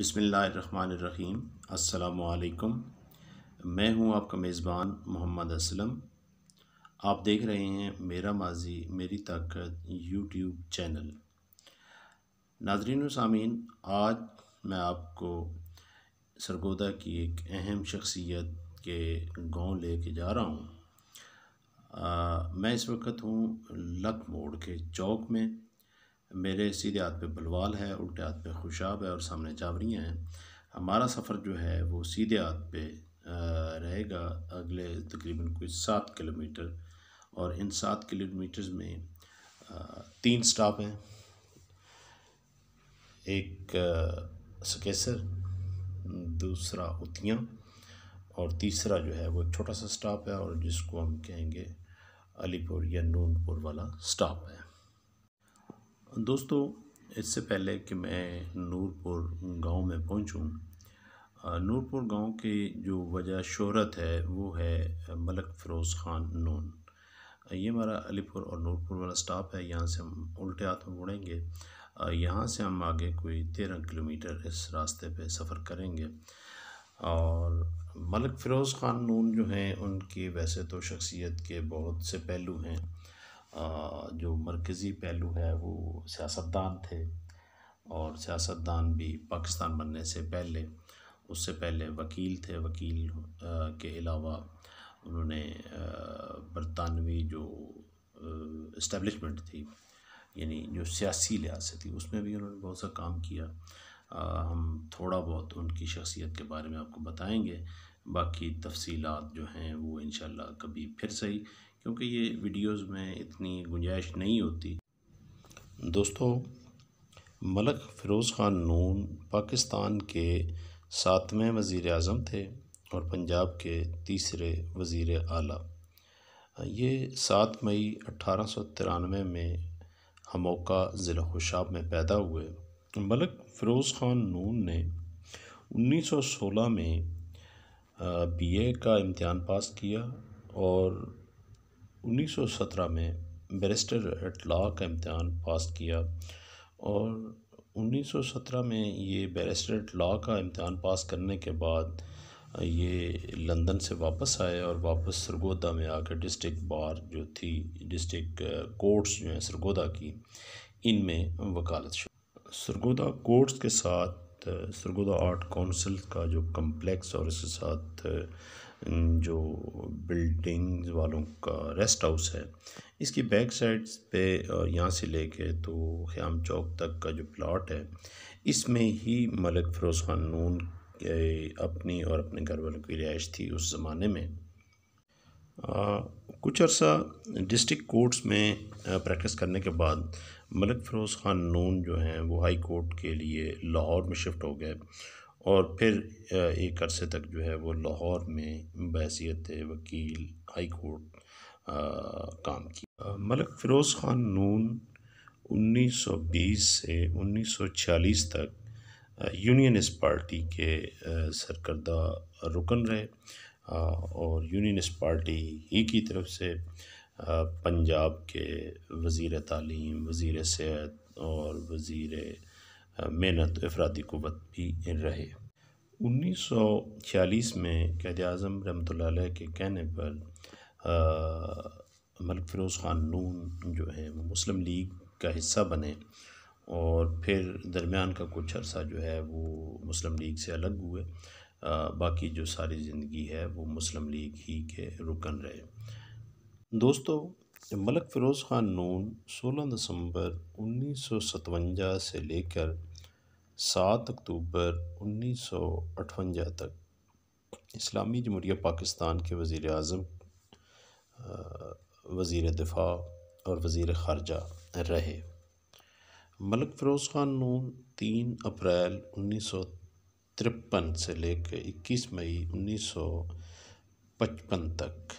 बिसमीम् अल्लाम मैं हूं आपका मेज़बान मोहम्मद असलम आप देख रहे हैं मेरा माजी मेरी ताकत यूट्यूब चैनल नाजरीन सामीन आज मैं आपको सरगोदा की एक अहम शख्सियत के गांव लेके जा रहा हूं आ, मैं इस वक्त हूं लक मोड़ के चौक में मेरे सीधे हाथ पे बलवाल है उल्टे हाथ पे खुशाब है और सामने जावरियाँ हैं हमारा सफ़र जो है वो सीधे हाथ पे रहेगा अगले तकरीबन कुछ सात किलोमीटर और इन सात किलोमीटर्स में तीन स्टॉप हैं एक सकेसर दूसरा उतिया और तीसरा जो है वो एक छोटा सा स्टॉप है और जिसको हम कहेंगे अलीपुर या नूनपुर वाला स्टॉप है दोस्तों इससे पहले कि मैं नूरपुर गांव में पहुंचूं नूरपुर गांव की जो वजह शहरत है वो है मलक फरोज ख़ान नून ये हमारा अलीपुर और नूरपुर वाला स्टॉप है यहाँ से हम उल्टे हाथ में मुड़ेंगे यहाँ से हम आगे कोई तेरह किलोमीटर इस रास्ते पे सफ़र करेंगे और मलक फ़िरोज़ ख़ान नून जो हैं उनकी वैसे तो शख्सियत के बहुत से पहलू हैं जो मरकज़ी पहलू है वो सियासतदान थे और सियासतदान भी पाकिस्तान बनने से पहले उससे पहले वकील थे वकील के अलावा उन्होंने बरतानवी जो इस्टेबलिशमेंट थी यानी जो सियासी लिहाज से थी उसमें भी उन्होंने बहुत सा काम किया हम थोड़ा बहुत उनकी शख्सियत के बारे में आपको बताएंगे बाकी तफसीलात जो हैं वो इन कभी फिर सही क्योंकि ये वीडियोस में इतनी गुंजाइश नहीं होती दोस्तों मलक फ़िरोज़ ख़ान नून पाकिस्तान के सातवें वज़ी अजम थे और पंजाब के तीसरे वज़ी अली ये सात मई अठारह सौ तिरानवे में हमोका ज़िला खुशाब में पैदा हुए मलक फ़िरोज़ ख़ान नून ने 1916 में बीए का इम्तहान पास किया और 1917 में बैरिस्टर एट लॉ का इम्तहान पास किया और 1917 में ये बैरिस्टर एट लॉ का इम्तहान पास करने के बाद ये लंदन से वापस आए और वापस सरगोदा में आकर डिस्ट्रिक्ट बार जो थी डिस्ट्रिक्ट कोर्ट्स जो हैं सरगोदा की इनमें वकालत शुरू सरगोदा कोर्ट्स के साथ सरगोदा आर्ट काउंसिल का जो कम्प्लेक्स और इसके साथ जो बिल्डिंग्स वालों का रेस्ट हाउस है इसकी बैक साइड पे और यहाँ से लेके तो ख़्याम चौक तक का जो प्लाट है इसमें ही मलिक फरोज खान नून अपनी और अपने घर वालों की रिहाइश थी उस ज़माने में आ, कुछ अरसा डिस्ट्रिक्ट कोर्ट्स में प्रैक्टिस करने के बाद मलिक फरोज़ ख़ान नून जो हैं वो हाई कोर्ट के लिए लाहौर में शिफ्ट हो गए और फिर एक अरसे तक जो है वो लाहौर में बहसीत वकील हाई कोर्ट काम किया मलक फ़िरोज़ ख़ान नून 1920 से 1946 तक यूनियनिस्ट पार्टी के सरकर्दा रुकन रहे और यूनियनिस्ट पार्टी ही की तरफ से पंजाब के वज़ी तालीम वज़ी सेहत और वज़ी मेहनत अफरादी क़वत भी रहे 1946 में कैद अजम रमत के कहने पर मलक फ़िरोज़ ख़ान नून जो है वो मुस्लिम लीग का हिस्सा बने और फिर दरमियान का कुछ अरसा जो है वो मुस्लिम लीग से अलग हुए आ, बाकी जो सारी ज़िंदगी है वो मुस्लिम लीग ही के रुकन रहे दोस्तों मलक फ़िरोज़ ख़ान नून 16 दिसंबर 1957 से लेकर 7 अक्टूबर 1958 तक इस्लामी जमहूरिया पाकिस्तान के वज़ी अजम वज़ी दिफ़ा और वज़ी ख़ारजा रहे मलक फ़िरोज़ ख़ान नून तीन अप्रैल उन्नीस सौ तिरपन से लेकर इक्कीस मई उन्नीस सौ पचपन तक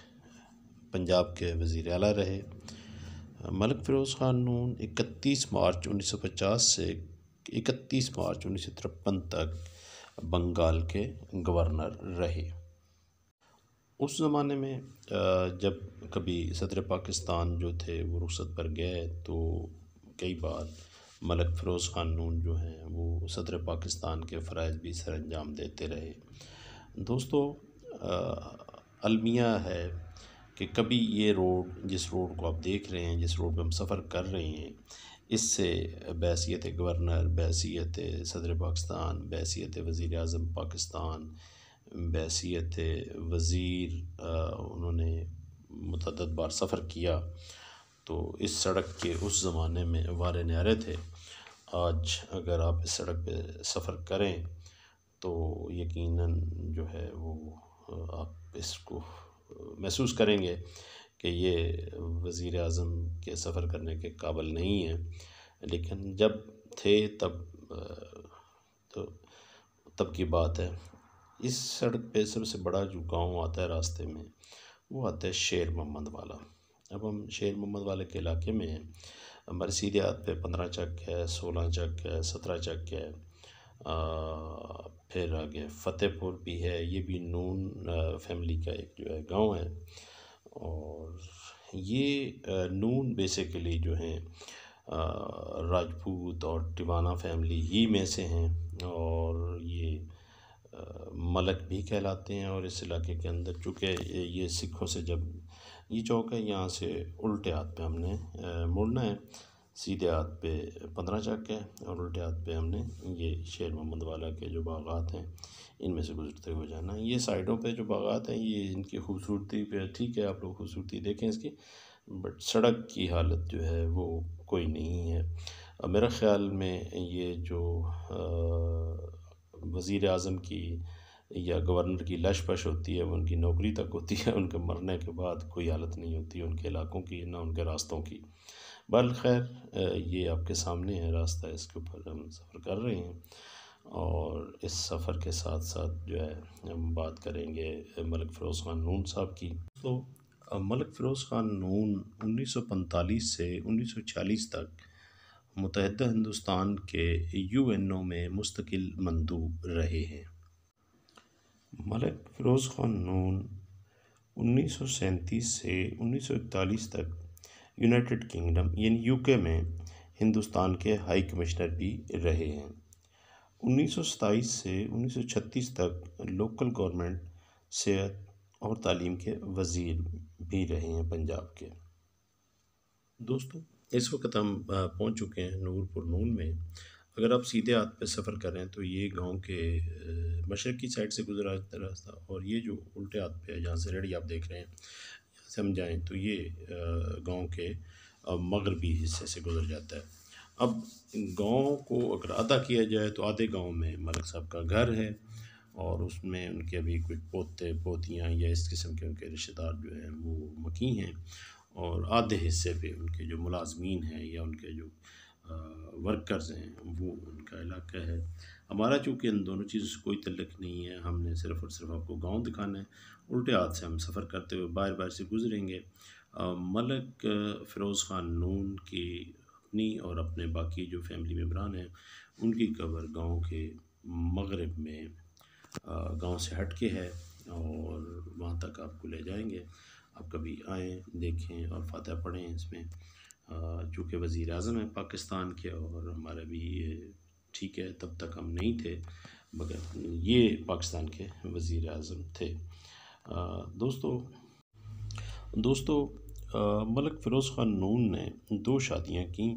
पंजाब के वज़ी अला रहे मलक फ़िरोज़ ख़ान नून इकतीस मार्च उन्नीस सौ पचास से इकतीस मार्च उन्नीस सौ तिरपन तक बंगाल के गवर्नर रहे उस ज़माने में जब कभी सदर पाकिस्तान जो थे वो रुख्सत पर गए तो कई बार मलक फ़िरोज़ ख़ान नून जो हैं वो सदर पाकिस्तान के फ़रज़ भी सर अंजाम देते रहे दोस्तों अलमिया है कि कभी ये रोड जिस रोड को आप देख रहे हैं जिस रोड पर हम सफ़र कर रहे हैं इससे बैसीत गवर्नर बैसीत सदर पाकिस्तान बैसीत वज़ी अजम पाकिस्तान बैसीत वज़ीर उन्होंने मतद बार सफ़र किया तो इस सड़क के उस ज़माने में वारे नारे थे आज अगर आप इस सड़क पर सफ़र करें तो यकीनन जो है वो आप इसको महसूस करेंगे कि ये वज़ी अजम के सफ़र करने के काबिल नहीं है लेकिन जब थे तब तो तब की बात है इस सड़क पे सबसे बड़ा जो गांव आता है रास्ते में वो आता है शेर मोहम्मद वाला अब हम शेर मोहम्मद वाले के इलाके में हैं हमारे सीधे हाथ पे पंद्रह चक है सोलह चक है सत्रह चक है फिर आगे फतेहपुर भी है ये भी नून फैमिली का एक जो है गांव है और ये नून बेसिकली जो हैं राजपूत और टिवाना फैमिली ही में से हैं और ये मलक भी कहलाते हैं और इस इलाके के अंदर चूँकि ये सिखों से जब ये चौक है यहाँ से उल्टे हाथ पे हमने मुड़ना है सीधे हाथ पे पंद्रह चक है और उल्टे हाथ पे हमने ये शेर मोहम्मद वाला के जो बागात हैं इनमें से गुजरते हुए जाना है ये साइडों पे जो बागात हैं ये इनकी खूबसूरती पे ठीक है आप लोग खूबसूरती देखें इसकी बट सड़क की हालत जो है वो कोई नहीं है मेरा ख़्याल में ये जो वज़ी अजम की या गवर्नर की लश पश होती है उनकी नौकरी तक होती है उनके मरने के बाद कोई हालत नहीं होती उनके इलाकों की ना उनके रास्तों की बल खैर ये आपके सामने है रास्ता इसके ऊपर हम सफ़र कर रहे हैं और इस सफ़र के साथ साथ जो है हम बात करेंगे मलिक फ़िरोज़ ख़ान नून साहब की तो मलिक फ़िरोज़ ख़ान नून 1945 से 1940 तक मुतहद हिंदुस्तान के यू एन ओ में मुस्तकिल मंदूब रहे हैं मलक फ़िरोज़ ख़ान नून उन्नीस से 1941 तक यूनाइटेड किंगडम यानी यूके में हिंदुस्तान के हाई कमिश्नर भी रहे हैं उन्नीस से 1936 तक लोकल गवर्नमेंट सेहत और तालीम के वज़ीर भी रहे हैं पंजाब के दोस्तों इस वक्त हम पहुंच चुके हैं नूरपुर नून में अगर आप सीधे हाथ पे सफ़र करें तो ये गांव के मशरक़ी साइड से गुजरा रास्ता और ये जो उल्टे हाथ पे है जहाँ से रेडी आप देख रहे हैं समझाएं तो ये गांव के मगरबी हिस्से से गुजर जाता है अब गांव को अगर अदा किया जाए तो आधे गांव में मलिक साहब का घर है और उसमें उनके अभी कुछ पोते पोतियाँ या इस किस्म के उनके रिश्तेदार जो हैं वो मकी हैं और आधे हिस्से पे उनके जो मुलाजमीन हैं या उनके जो वर्कर्स हैं वो उनका इलाका है हमारा चूँकि इन दोनों चीज़ों से कोई तल्लक नहीं है हमने सिर्फ और सिर्फ आपको गांव दिखाना है उल्टे हाथ से हम सफ़र करते हुए बार बार से गुजरेंगे मलक फ़िरोज़ ख़ान नून की अपनी और अपने बाकी जो फैमिली मेम्बरान हैं उनकी कबर गांव के मगरब में गांव से हट के है और वहाँ तक आपको ले जाएंगे आप कभी आएँ देखें और फातह पढ़ें इसमें चूँकि वज़ी अजम है पाकिस्तान के और हमारा भी ये ठीक है तब तक हम नहीं थे मगर ये पाकिस्तान के वज़ी अजम थे दोस्तों दोस्तों मलक फ़िरोज़ ख़ान नून ने दो शादियाँ की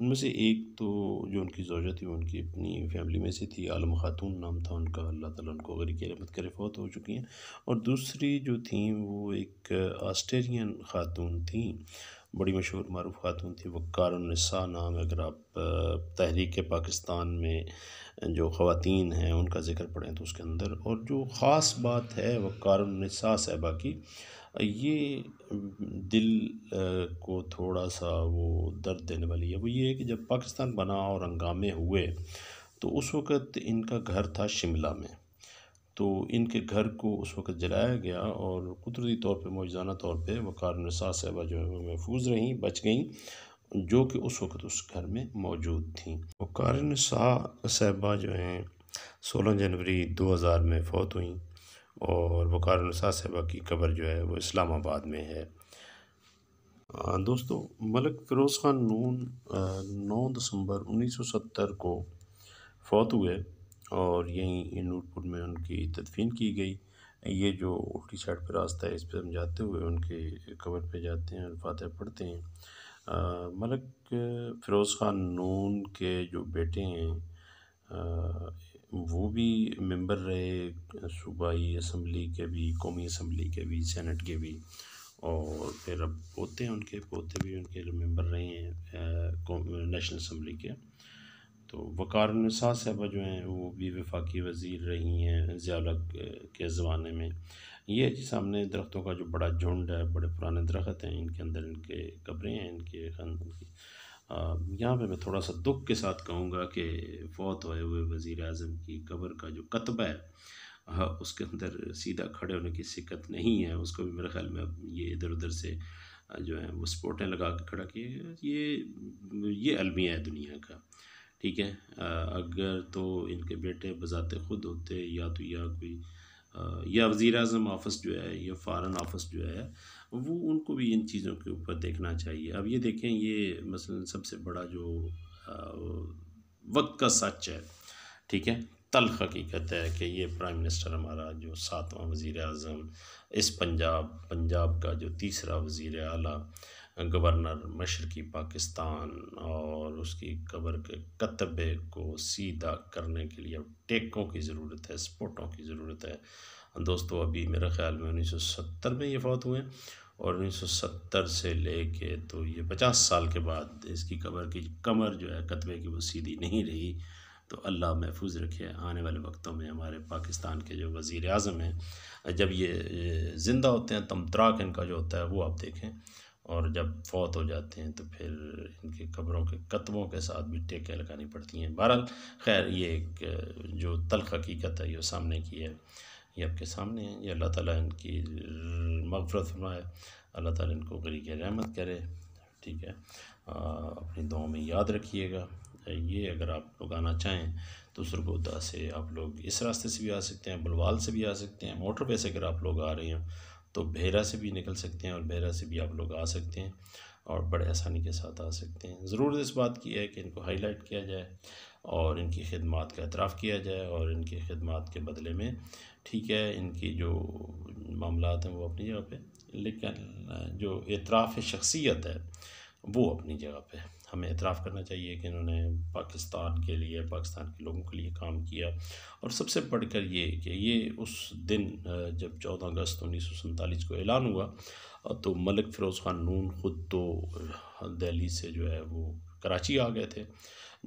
उनमें से एक तो जो उनकी जोजा थी उनकी अपनी फैमिली में से थी आलम खातून नाम था उनका अल्लाह ताला उनको अगर की रमत कर फौत हो चुकी हैं और दूसरी जो थी वो एक आस्ट्रेलियन खातून थी बड़ी मशहूर मरूफ खातून थी वक़ारसा नाम अगर आप तहरीक पाकिस्तान में जो ख़वान हैं उनका ज़िक्र पढ़ें तो उसके अंदर और जो ख़ास बात है वक़ारसा साहबा की ये दिल को थोड़ा सा वो दर्द देने वाली है वो ये है कि जब पाकिस्तान बना और हंगामे हुए तो उस वक़्त इनका घर था शिमला में तो इनके घर को उस वक़्त जलाया गया और कुदरती तौर पर मौजाना तौर पर वक़ार नसा साहबा जो है वो महफूज रहीं बच गईं जो कि उस वक़्त उस घर में मौजूद थी वक़ार नसा साहबा जो हैं सोलह जनवरी दो हज़ार में फ़ौत हुई और वक़ार नसा साहबा की कबर जो है वह इस्लामाबाद में है दोस्तों मलक फ़िरोज़ ख़ान नून नौ दिसंबर उन्नीस सौ सत्तर को फ़ौत हुए और यहीं नूरपुर में उनकी तदफीन की गई ये जो उल्टी साइड पर रास्ता है इस पर हम जाते हुए उनके कबर पे जाते हैं और फातह पढ़ते हैं आ, मलक फ़िरोज़ ख़ान नून के जो बेटे हैं आ, वो भी मेंबर रहे सूबाई असम्बली के भी कौमी असम्बली के भी सेनेट के भी और फिर अब पोते हैं उनके पोते भी उनके मेंबर रहे हैं नेशनल असम्बली के तो वक़ारनसा साहबा जो हैं वो भी वफाकी वज़ीर रही हैं ज़ियालक के ज़माने में ये जी सामने दरख्तों का जो बड़ा झुंड है बड़े पुराने दरख्त हैं इनके अंदर इनके कब्रें हैं इनके खानदान यहाँ पे मैं थोड़ा सा दुख के साथ कहूँगा कि फौत होए हुए वज़ी अजम की कब्र का जो कतबा है हाँ उसके अंदर सीधा खड़े होने की सिकत नहीं है उसको भी मेरे ख्याल में अब ये इधर उधर से जो है वो स्पोर्टें लगा के खड़ा किए ये ये अलमिया है दुनिया का ठीक है अगर तो इनके बेटे बजाते ख़ुद होते या तो या कोई या वज़ी अजम ऑफिस जो है या फ़ारन ऑफिस जो है वो उनको भी इन चीज़ों के ऊपर देखना चाहिए अब ये देखें ये मसलन सबसे बड़ा जो वक्त का सच है ठीक है तलख हकीकत है कि ये प्राइम मिनिस्टर हमारा जो सातवां वज़ी अजम इस पंजाब पंजाब का जो तीसरा वज़ी अला गवर्नर मशरक़ी पाकिस्तान और उसकी कबर के कतबे को सीधा करने के लिए टेकों की ज़रूरत है स्पोटों की ज़रूरत है दोस्तों अभी मेरे ख़्याल में 1970 में ये फौत हुए और 1970 से ले तो ये 50 साल के बाद इसकी कबर की कमर जो है कतबे की वो सीधी नहीं रही तो अल्लाह महफूज रखे आने वाले वक्तों में हमारे पाकिस्तान के जो वज़ी अजम हैं जब ये ज़िंदा होते हैं तमतराक इनका जो होता है वो आप देखें और जब फौत हो जाते हैं तो फिर इनके कब्रों के कतबों के साथ भी टेकें लगानी पड़ती हैं बहरहाल खैर ये एक जो तलख हकीकत है ये सामने की है ये आपके सामने है ये अल्लाह ताला इनकी मगफरत फरमाए अल्लाह ताला इनको के रहमत करे ठीक है आ, अपनी दुआ में याद रखिएगा ये अगर आप लोग आना चाहें तो सुरगोदा से आप लोग इस रास्ते से भी आ सकते हैं बुलवाल से भी आ सकते हैं मोटर पे से अगर आप लोग आ रहे हैं तो बहरा से भी निकल सकते हैं और बहरा से भी आप लोग आ सकते हैं और बड़े आसानी के साथ आ सकते हैं ज़रूरत इस बात की है कि इनको हाईलाइट किया जाए और इनकी खिदमत का एतराफ़ किया जाए और इनकी खदमात के बदले में ठीक है इनकी जो मामला हैं वो अपनी जगह पर लेकिन जो एतराफ़ शख्सियत है वो अपनी जगह पर हमें एतराफ़ करना चाहिए कि इन्होंने पाकिस्तान के लिए पाकिस्तान के लोगों के लिए काम किया और सबसे बढ़ कर ये कि ये उस दिन जब चौदह अगस्त उन्नीस सौ सैंतालीस को ऐलान हुआ तो मलिक फ़िरोज़ ख़ान नून ख़ुद तो दिल्ली से जो है वो कराची आ गए थे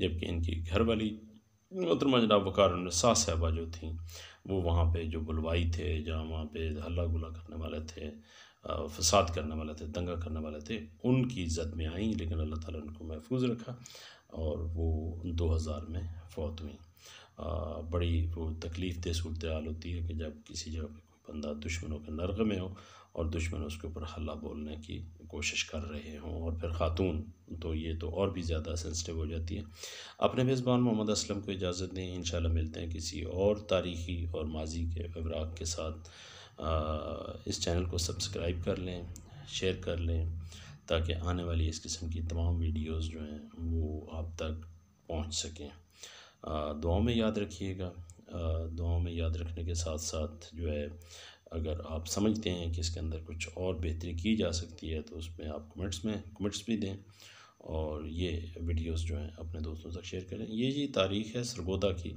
जबकि इनकी घर वाली मोहतरमा जनाब वकार साहबा जो थीं वो वहाँ पर जो बुलवाई थे जहाँ वहाँ पर हल्ला गुला करने वाले थे फसाद करने वाले थे दंगा करने वाले थे उनकी इज्जत में आई लेकिन अल्लाह ताला उनको महफूज रखा और वो 2000 में फौत हुई बड़ी वो तकलीफ दे सूरत हाल होती है कि जब किसी जगह पर कोई बंदा दुश्मनों के नर्ग में हो और दुश्मन उसके ऊपर हल्ला बोलने की कोशिश कर रहे हों और फिर ख़ातून तो ये तो और भी ज़्यादा सेंसिटिव हो जाती है अपने मेज़बान मोहम्मद असलम को इजाज़त दें इन मिलते हैं किसी और तारीख़ी और माजी के अवराक के साथ इस चैनल को सब्सक्राइब कर लें शेयर कर लें ताकि आने वाली इस किस्म की तमाम वीडियोस जो हैं वो आप तक पहुंच सकें दुआओं में याद रखिएगा दुआओं में याद रखने के साथ साथ जो है अगर आप समझते हैं कि इसके अंदर कुछ और बेहतरी की जा सकती है तो उसमें आप कमेंट्स में कमेंट्स भी दें और ये वीडियोस जो हैं अपने दोस्तों तक शेयर करें ये जी तारीख़ है सरगोदा की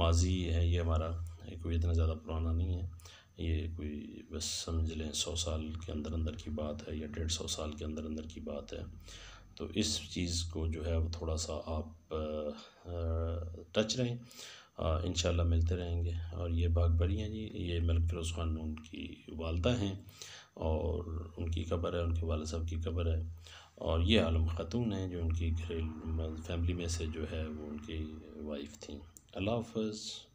माजी है ये हमारा कोई इतना ज़्यादा पुराना नहीं है ये कोई बस समझ लें सौ साल के अंदर अंदर की बात है या डेढ़ सौ साल के अंदर अंदर की बात है तो इस चीज़ को जो है वो थोड़ा सा आप टच रहें इन मिलते रहेंगे और ये बागबरी हैं जी ये मलिक फिरोज़ खान उनकी वालदा हैं और उनकी कबर है उनके वाल साहब की कबर है और ये आलम ख़तून हैं जो उनकी घरेलू फैमिली में से जो है वो उनकी वाइफ थी अल्लाह हाफ